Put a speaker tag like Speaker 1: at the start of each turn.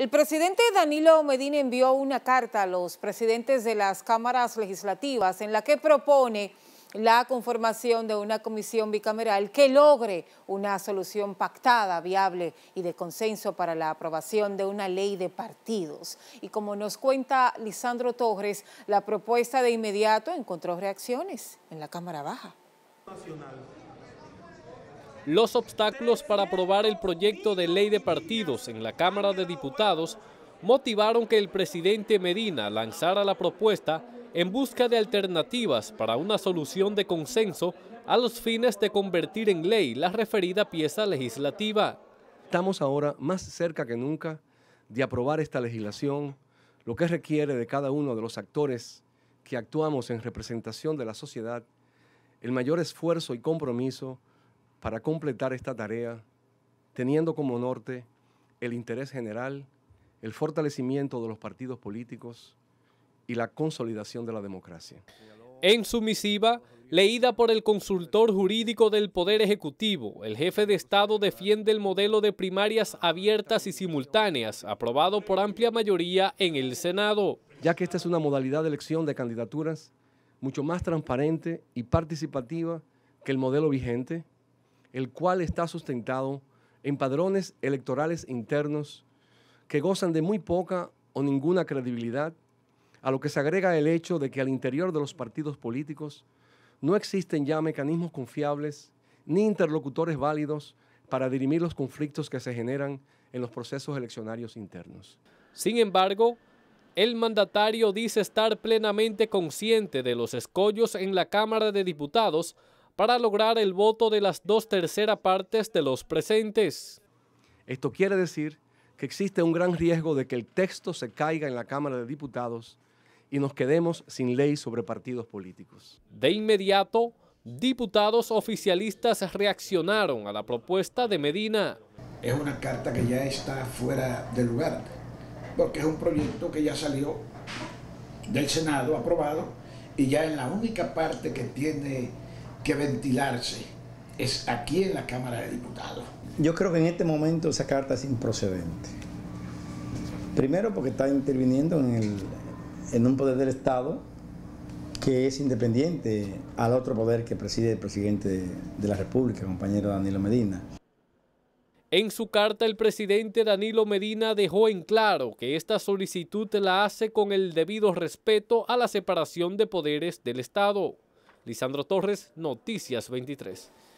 Speaker 1: El presidente Danilo Medina envió una carta a los presidentes de las cámaras legislativas en la que propone la conformación de una comisión bicameral que logre una solución pactada, viable y de consenso para la aprobación de una ley de partidos. Y como nos cuenta Lisandro Torres, la propuesta de inmediato encontró reacciones en la Cámara Baja
Speaker 2: los obstáculos para aprobar el proyecto de ley de partidos en la Cámara de Diputados motivaron que el presidente Medina lanzara la propuesta en busca de alternativas para una solución de consenso a los fines de convertir en ley la referida pieza legislativa.
Speaker 3: Estamos ahora más cerca que nunca de aprobar esta legislación, lo que requiere de cada uno de los actores que actuamos en representación de la sociedad el mayor esfuerzo y compromiso para completar esta tarea, teniendo como norte el interés general, el fortalecimiento de los partidos políticos y la consolidación de la democracia.
Speaker 2: En su misiva, leída por el consultor jurídico del Poder Ejecutivo, el jefe de Estado defiende el modelo de primarias abiertas y simultáneas, aprobado por amplia mayoría en el Senado.
Speaker 3: Ya que esta es una modalidad de elección de candidaturas mucho más transparente y participativa que el modelo vigente, el cual está sustentado en padrones electorales internos que gozan de muy poca o ninguna credibilidad, a lo que se agrega el hecho de que al interior de los partidos políticos no existen ya mecanismos confiables ni interlocutores válidos para dirimir los conflictos que se generan en los procesos eleccionarios
Speaker 2: internos. Sin embargo, el mandatario dice estar plenamente consciente de los escollos en la Cámara de Diputados para lograr el voto de las dos terceras partes de los presentes. Esto quiere decir que existe un gran
Speaker 3: riesgo de que el texto se caiga en la Cámara de Diputados y nos quedemos sin ley sobre
Speaker 2: partidos políticos. De inmediato, diputados oficialistas reaccionaron a la propuesta de Medina. Es una carta que ya está fuera de lugar, porque es un proyecto que ya salió del Senado aprobado y ya en la única parte que tiene que ventilarse es aquí en la Cámara de Diputados.
Speaker 3: Yo creo que en este momento esa carta es improcedente. Primero porque está interviniendo en, un poder del Estado que es independiente al otro poder que preside el presidente de, de la República, compañero Danilo Medina.
Speaker 2: En su carta, el presidente Danilo Medina dejó en claro que esta solicitud la hace con el debido respeto a la separación de poderes del Estado. Lisandro Torres, Noticias 23.